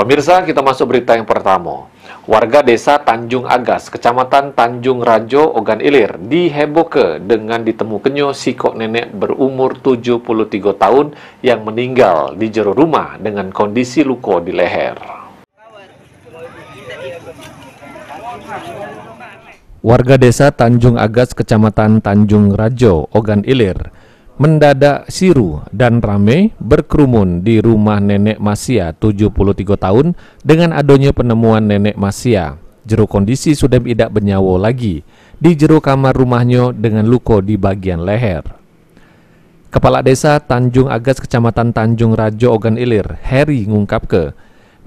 Pemirsa, kita masuk berita yang pertama. Warga desa Tanjung Agas, kecamatan Tanjung Rajo, Ogan Ilir, diheboke dengan ditemukannya sikok nenek berumur 73 tahun yang meninggal di jero rumah dengan kondisi luka di leher. Warga desa Tanjung Agas, kecamatan Tanjung Rajo, Ogan Ilir, mendadak siru dan rame berkerumun di rumah nenek Masia 73 tahun dengan adanya penemuan nenek Masia. Jeruk kondisi sudah tidak bernyawa lagi di jeru kamar rumahnya dengan luka di bagian leher. Kepala Desa Tanjung Agas Kecamatan Tanjung Rajo Ogan Ilir, Heri ngungkap ke,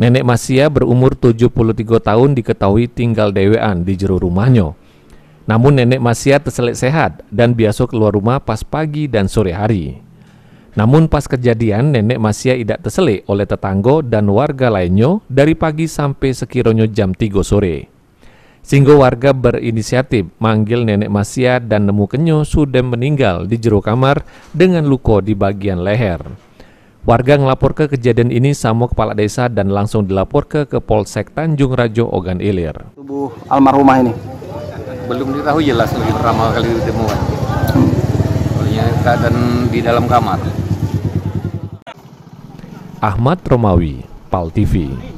Nenek Masia berumur 73 tahun diketahui tinggal dewean di jeru rumahnya. Namun nenek Masia terselit sehat dan biasa keluar rumah pas pagi dan sore hari. Namun pas kejadian nenek Masia tidak terselit oleh tetanggo dan warga lainnya dari pagi sampai sekiranya jam 3 sore. Sehingga warga berinisiatif manggil nenek Masia dan nemu kenyo sudah meninggal di jero kamar dengan luko di bagian leher. Warga ngelapor ke kejadian ini sama kepala desa dan langsung dilapor ke, ke Polsek Tanjung Rajo Ogan Ilir. Tubuh almarhumah ini belum diketahui jelas lagi pertama kali ditemukan. Soalnya keadaan di dalam kamar. Ahmad Romawi, PAL TV.